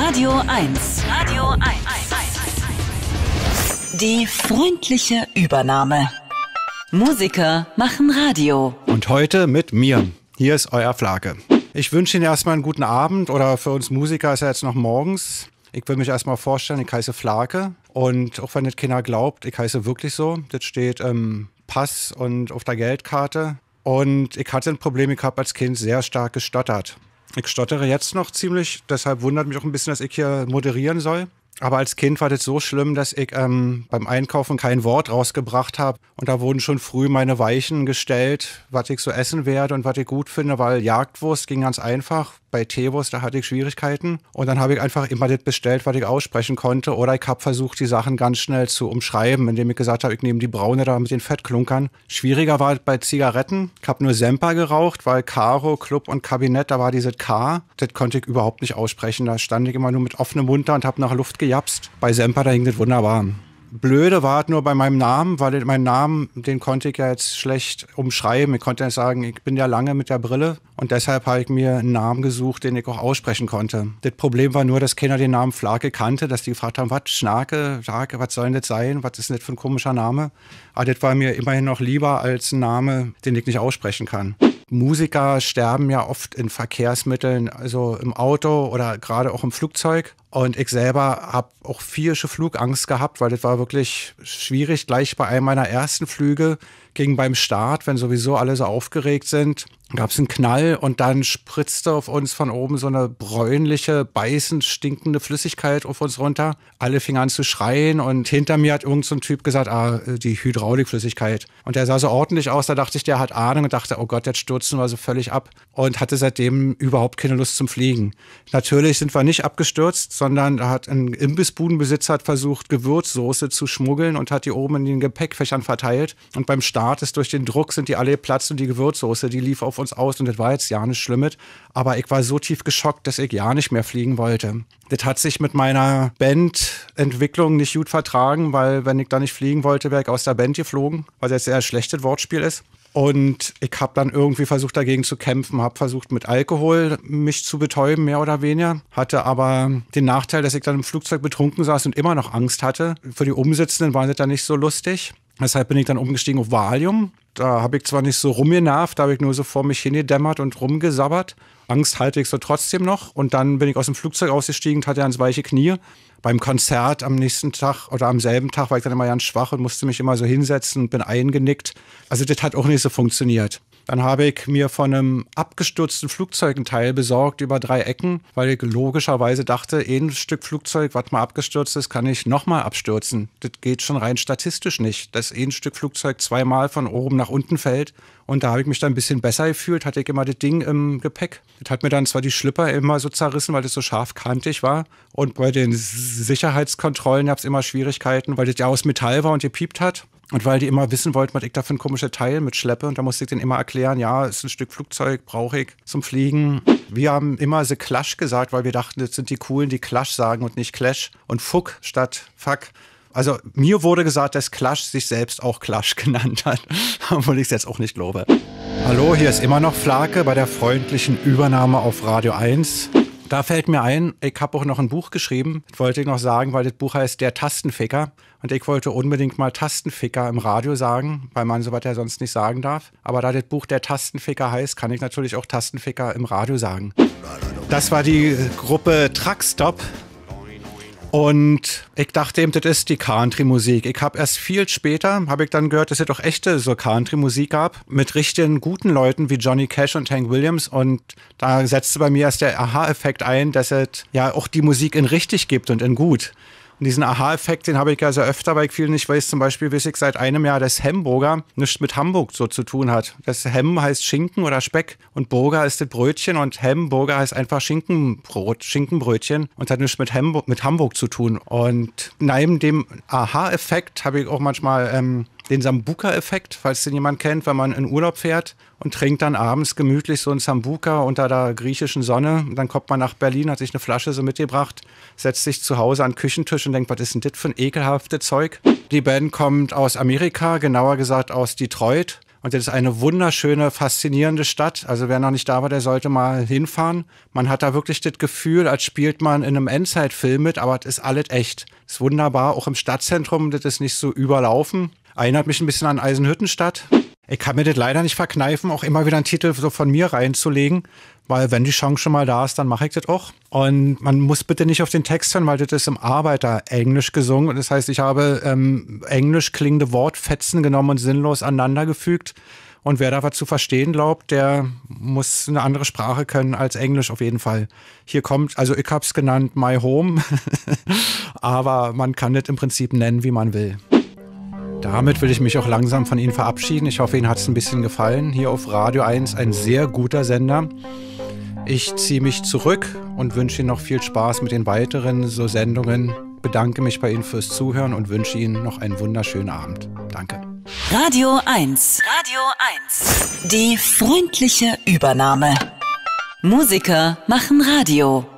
Radio 1. Radio 1. Die freundliche Übernahme. Musiker machen Radio. Und heute mit mir. Hier ist euer Flake. Ich wünsche Ihnen erstmal einen guten Abend oder für uns Musiker ist er jetzt noch morgens. Ich will mich erstmal vorstellen, ich heiße Flake und auch wenn das keiner glaubt, ich heiße wirklich so. Das steht im ähm, Pass und auf der Geldkarte. Und ich hatte ein Problem, ich habe als Kind sehr stark gestottert. Ich stottere jetzt noch ziemlich, deshalb wundert mich auch ein bisschen, dass ich hier moderieren soll. Aber als Kind war das so schlimm, dass ich ähm, beim Einkaufen kein Wort rausgebracht habe. Und da wurden schon früh meine Weichen gestellt, was ich so essen werde und was ich gut finde, weil Jagdwurst ging ganz einfach bei Teewurst, da hatte ich Schwierigkeiten. Und dann habe ich einfach immer das bestellt, was ich aussprechen konnte. Oder ich habe versucht, die Sachen ganz schnell zu umschreiben, indem ich gesagt habe, ich nehme die braune da mit den Fettklunkern. Schwieriger war es bei Zigaretten. Ich habe nur Semper geraucht, weil Caro, Club und Kabinett, da war dieses K. Das konnte ich überhaupt nicht aussprechen. Da stand ich immer nur mit offenem Mund da und habe nach Luft gejapst. Bei Semper, da hing das wunderbar. Blöde war halt nur bei meinem Namen, weil meinen Namen, den konnte ich ja jetzt schlecht umschreiben. Ich konnte ja sagen, ich bin ja lange mit der Brille und deshalb habe ich mir einen Namen gesucht, den ich auch aussprechen konnte. Das Problem war nur, dass keiner den Namen Flake kannte, dass die gefragt haben, was, Schnake, Schnake, was soll denn das sein? Was ist denn das für ein komischer Name? Aber das war mir immerhin noch lieber als ein Name, den ich nicht aussprechen kann. Musiker sterben ja oft in Verkehrsmitteln, also im Auto oder gerade auch im Flugzeug. Und ich selber habe auch vierische Flugangst gehabt, weil das war wirklich schwierig. Gleich bei einem meiner ersten Flüge ging beim Start, wenn sowieso alle so aufgeregt sind, gab es einen Knall und dann spritzte auf uns von oben so eine bräunliche, beißend stinkende Flüssigkeit auf uns runter. Alle fingen an zu schreien und hinter mir hat irgend so ein Typ gesagt, ah, die Hydraulikflüssigkeit. Und der sah so ordentlich aus, da dachte ich, der hat Ahnung und dachte, oh Gott, jetzt stürzen wir so völlig ab und hatte seitdem überhaupt keine Lust zum Fliegen. Natürlich sind wir nicht abgestürzt, sondern da hat ein Imbissbudenbesitzer hat versucht, Gewürzsoße zu schmuggeln und hat die oben in den Gepäckfächern verteilt. Und beim Start ist durch den Druck sind die alle geplatzt und die Gewürzsoße, die lief auf uns aus und das war jetzt ja nicht schlimm. Aber ich war so tief geschockt, dass ich ja nicht mehr fliegen wollte. Das hat sich mit meiner Bandentwicklung nicht gut vertragen, weil wenn ich da nicht fliegen wollte, wäre ich aus der Band geflogen, was jetzt eher ein schlechtes Wortspiel ist. Und ich habe dann irgendwie versucht, dagegen zu kämpfen, habe versucht, mit Alkohol mich zu betäuben, mehr oder weniger. Hatte aber den Nachteil, dass ich dann im Flugzeug betrunken saß und immer noch Angst hatte. Für die Umsitzenden war das dann nicht so lustig. Deshalb bin ich dann umgestiegen auf Valium. Da habe ich zwar nicht so rumgenervt, da habe ich nur so vor mich hingedämmert und rumgesabbert. Angst halte ich so trotzdem noch. Und dann bin ich aus dem Flugzeug ausgestiegen und hatte ganz weiche Knie. Beim Konzert am nächsten Tag oder am selben Tag war ich dann immer ganz schwach und musste mich immer so hinsetzen und bin eingenickt. Also das hat auch nicht so funktioniert. Dann habe ich mir von einem abgestürzten Flugzeug ein Teil besorgt über drei Ecken, weil ich logischerweise dachte, ein Stück Flugzeug, was mal abgestürzt ist, kann ich nochmal abstürzen. Das geht schon rein statistisch nicht, dass ein Stück Flugzeug zweimal von oben nach unten fällt. Und da habe ich mich dann ein bisschen besser gefühlt, hatte ich immer das Ding im Gepäck. Das hat mir dann zwar die Schlipper immer so zerrissen, weil das so scharfkantig war. Und bei den Sicherheitskontrollen gab es immer Schwierigkeiten, weil das ja aus Metall war und gepiept hat. Und weil die immer wissen wollten, was ich da für ein komisches Teil mitschleppe. Und da musste ich denen immer erklären, ja, ist ein Stück Flugzeug, brauche ich zum Fliegen. Wir haben immer The Clash gesagt, weil wir dachten, das sind die Coolen, die Clash sagen und nicht Clash. Und Fuck statt Fuck. Also mir wurde gesagt, dass Clash sich selbst auch Clash genannt hat, obwohl ich es jetzt auch nicht glaube. Hallo, hier ist immer noch Flake bei der freundlichen Übernahme auf Radio 1. Da fällt mir ein, ich habe auch noch ein Buch geschrieben, das wollte ich noch sagen, weil das Buch heißt Der Tastenficker. Und ich wollte unbedingt mal Tastenficker im Radio sagen, weil man sowas ja sonst nicht sagen darf. Aber da das Buch Der Tastenficker heißt, kann ich natürlich auch Tastenficker im Radio sagen. Das war die Gruppe Truckstop und ich dachte eben, das ist die Country-Musik. Ich habe erst viel später, habe ich dann gehört, dass es doch echte so Country-Musik gab, mit richtigen guten Leuten wie Johnny Cash und Hank Williams. Und da setzte bei mir erst der Aha-Effekt ein, dass es ja auch die Musik in richtig gibt und in gut. Und diesen Aha-Effekt, den habe ich ja sehr öfter bei vielen. Ich weiß zum Beispiel, weiß ich seit einem Jahr, dass Hamburger nichts mit Hamburg so zu tun hat. Das Hem heißt Schinken oder Speck und Burger ist das Brötchen und Hamburger heißt einfach Schinkenbrot, Schinkenbrötchen und hat nichts mit, Hamburg, mit Hamburg zu tun. Und neben dem Aha-Effekt habe ich auch manchmal ähm, den Sambuka-Effekt, falls den jemand kennt, wenn man in Urlaub fährt und trinkt dann abends gemütlich so ein Sambuka unter der griechischen Sonne. Dann kommt man nach Berlin, hat sich eine Flasche so mitgebracht, setzt sich zu Hause an den Küchentisch und denkt, was ist denn das für ein ekelhaftes Zeug? Die Band kommt aus Amerika, genauer gesagt aus Detroit. Und das ist eine wunderschöne, faszinierende Stadt. Also wer noch nicht da war, der sollte mal hinfahren. Man hat da wirklich das Gefühl, als spielt man in einem Endzeitfilm mit, aber es ist alles echt. Das ist wunderbar, auch im Stadtzentrum, das ist nicht so überlaufen. Erinnert mich ein bisschen an Eisenhüttenstadt. Ich kann mir das leider nicht verkneifen, auch immer wieder einen Titel so von mir reinzulegen, weil wenn die Chance schon mal da ist, dann mache ich das auch. Und man muss bitte nicht auf den Text hören, weil das ist im Arbeiter-Englisch gesungen. Das heißt, ich habe ähm, englisch klingende Wortfetzen genommen und sinnlos aneinandergefügt. Und wer da was zu verstehen glaubt, der muss eine andere Sprache können als Englisch auf jeden Fall. Hier kommt, also ich habe es genannt My Home, aber man kann das im Prinzip nennen, wie man will. Damit will ich mich auch langsam von Ihnen verabschieden. Ich hoffe, Ihnen hat es ein bisschen gefallen. Hier auf Radio 1 ein sehr guter Sender. Ich ziehe mich zurück und wünsche Ihnen noch viel Spaß mit den weiteren so Sendungen. Bedanke mich bei Ihnen fürs Zuhören und wünsche Ihnen noch einen wunderschönen Abend. Danke. Radio 1. Radio 1. Die freundliche Übernahme. Musiker machen Radio.